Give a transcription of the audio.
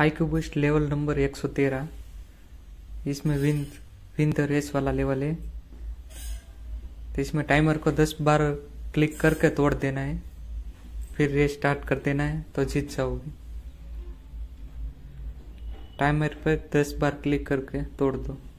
IQ boost level number 113 इसमें win win the race वाला level है तो इसमें टाइमर को 10 बार क्लिक करके तोड़ देना है फिर रेस स्टार्ट कर देना है तो जीत जाओगे टाइमर पर 10 बार क्लिक करके तोड़ दो